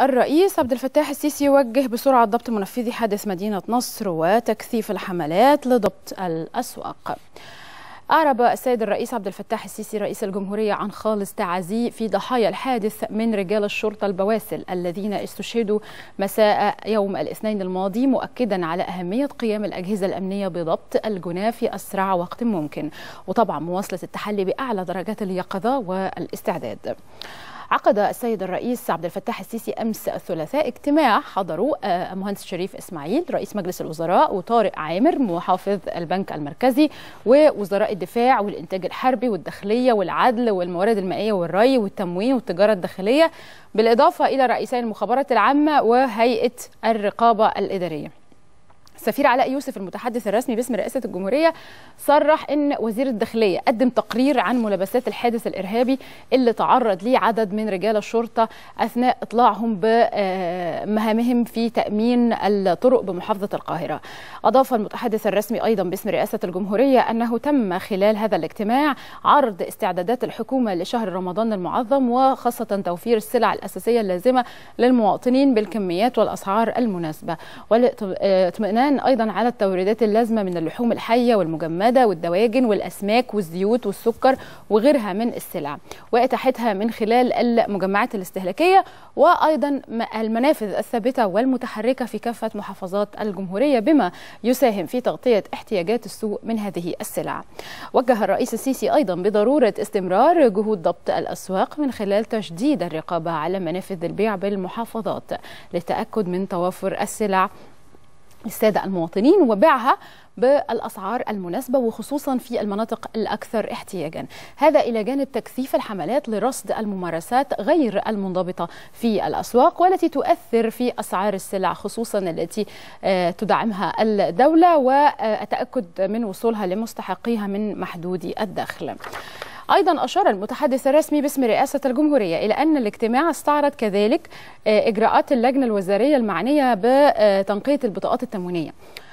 الرئيس عبد الفتاح السيسي يوجه بسرعة ضبط منفذي حادث مدينة نصر وتكثيف الحملات لضبط الأسواق أعرب السيد الرئيس عبد الفتاح السيسي رئيس الجمهورية عن خالص تعازيه في ضحايا الحادث من رجال الشرطة البواسل الذين استشهدوا مساء يوم الاثنين الماضي مؤكدا على أهمية قيام الأجهزة الأمنية بضبط الجناة في أسرع وقت ممكن وطبعا مواصلة التحلي بأعلى درجات اليقظة والاستعداد. عقد السيد الرئيس عبد الفتاح السيسي امس الثلاثاء اجتماع حضروا آه، مهندس شريف اسماعيل رئيس مجلس الوزراء وطارق عامر محافظ البنك المركزي ووزراء الدفاع والانتاج الحربي والداخليه والعدل والموارد المائيه والري والتموين والتجاره الداخليه بالاضافه الى رئيسي المخابرات العامه وهيئه الرقابه الاداريه السفير علاء يوسف المتحدث الرسمي باسم رئاسة الجمهورية صرح أن وزير الداخلية قدم تقرير عن ملابسات الحادث الإرهابي اللي تعرض ليه عدد من رجال الشرطة أثناء إطلاعهم بمهامهم آه، في تأمين الطرق بمحافظة القاهرة أضاف المتحدث الرسمي أيضا باسم رئاسة الجمهورية أنه تم خلال هذا الاجتماع عرض استعدادات الحكومة لشهر رمضان المعظم وخاصة توفير السلع الأساسية اللازمة للمواطنين بالكميات والأسعار المناسبة والاطمئنان آه، الآن أيضا على التوريدات اللازمة من اللحوم الحية والمجمدة والدواجن والأسماك والزيوت والسكر وغيرها من السلع وإتاحتها من خلال المجمعات الاستهلاكية وأيضا المنافذ الثابتة والمتحركة في كافة محافظات الجمهورية بما يساهم في تغطية احتياجات السوق من هذه السلع وجه الرئيس السيسي أيضا بضرورة استمرار جهود ضبط الأسواق من خلال تشديد الرقابة على منافذ البيع بالمحافظات للتأكد من توافر السلع للسادة المواطنين وبيعها بالأسعار المناسبة وخصوصا في المناطق الأكثر احتياجا هذا إلى جانب تكثيف الحملات لرصد الممارسات غير المنضبطة في الأسواق والتي تؤثر في أسعار السلع خصوصا التي آه، تدعمها الدولة والتأكد من وصولها لمستحقيها من محدودي الدخل أيضا أشار المتحدث الرسمي باسم رئاسة الجمهورية إلى أن الاجتماع استعرض كذلك آه، إجراءات اللجنة الوزارية المعنية بتنقية البطاقات التموينية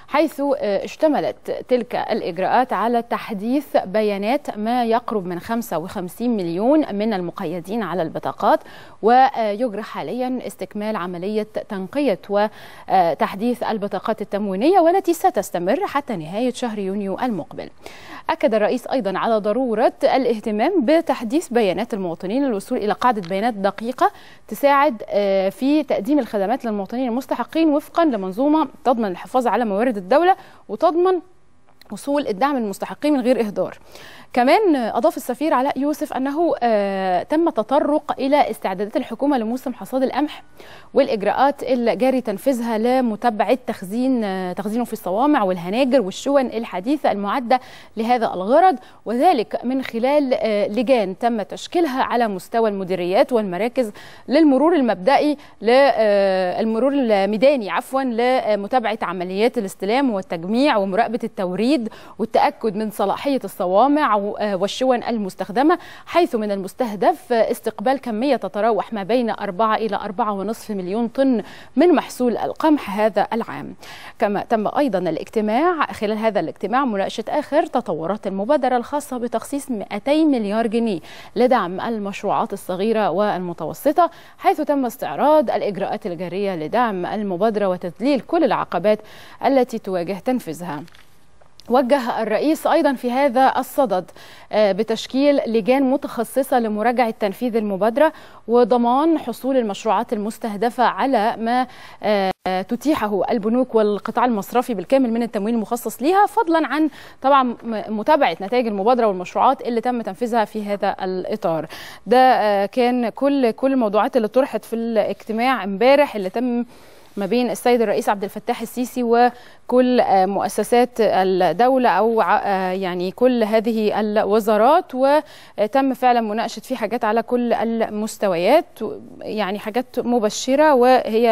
حيث آه، اشتملت تلك الإجراءات على تحديث بيانات ما يقرب من 55 مليون من المقيدين على البطاقات ويجري حاليا استكمال عملية تنقية وتحديث آه، البطاقات التموينية والتي ستستمر حتى نهاية شهر يونيو المقبل أكد الرئيس أيضا على ضرورة الاهتمام بتحديث بيانات المواطنين للوصول إلى قاعدة بيانات دقيقة تساعد آه، في تقديم الخدمات للمواطنين المستحقين وفقا لمنظومة تضمن الحفاظ على موارد الدولة وتضمن وصول الدعم المستحقين من غير إهدار كمان أضاف السفير علاء يوسف أنه آه، تم تطرق إلى استعدادات الحكومة لموسم حصاد القمح والإجراءات اللي جاري تنفيذها لمتابعة تخزين آه، تخزينه في الصوامع والهناجر والشون الحديثة المعدة لهذا الغرض وذلك من خلال آه، لجان تم تشكيلها على مستوى المديريات والمراكز للمرور المبدئي المرور الميداني عفوا لمتابعة عمليات الاستلام والتجميع ومراقبة التوريد الجديد والتأكد من صلاحية الصوامع آه، والشون المستخدمة حيث من المستهدف استقبال كمية تتراوح ما بين 4 إلى 4.5 مليون طن من محصول القمح هذا العام كما تم أيضا الاجتماع خلال هذا الاجتماع مناقشة آخر تطورات المبادرة الخاصة بتخصيص 200 مليار جنيه لدعم المشروعات الصغيرة والمتوسطة حيث تم استعراض الإجراءات الجارية لدعم المبادرة وتذليل كل العقبات التي تواجه تنفيذها وجه الرئيس ايضا في هذا الصدد آه، بتشكيل لجان متخصصه لمراجعه تنفيذ المبادره وضمان حصول المشروعات المستهدفه على ما آه، تتيحه البنوك والقطاع المصرفي بالكامل من التمويل المخصص ليها فضلا عن طبعا متابعه نتائج المبادره والمشروعات اللي تم تنفيذها في هذا الاطار ده آه، كان كل كل الموضوعات اللي طرحت في الاجتماع امبارح اللي تم ما بين السيد الرئيس عبد الفتاح السيسي وكل آه، مؤسسات الدولة أو آه، يعني كل هذه الوزارات وتم فعلا مناقشة فيه حاجات على كل المستويات يعني حاجات مبشرة وهي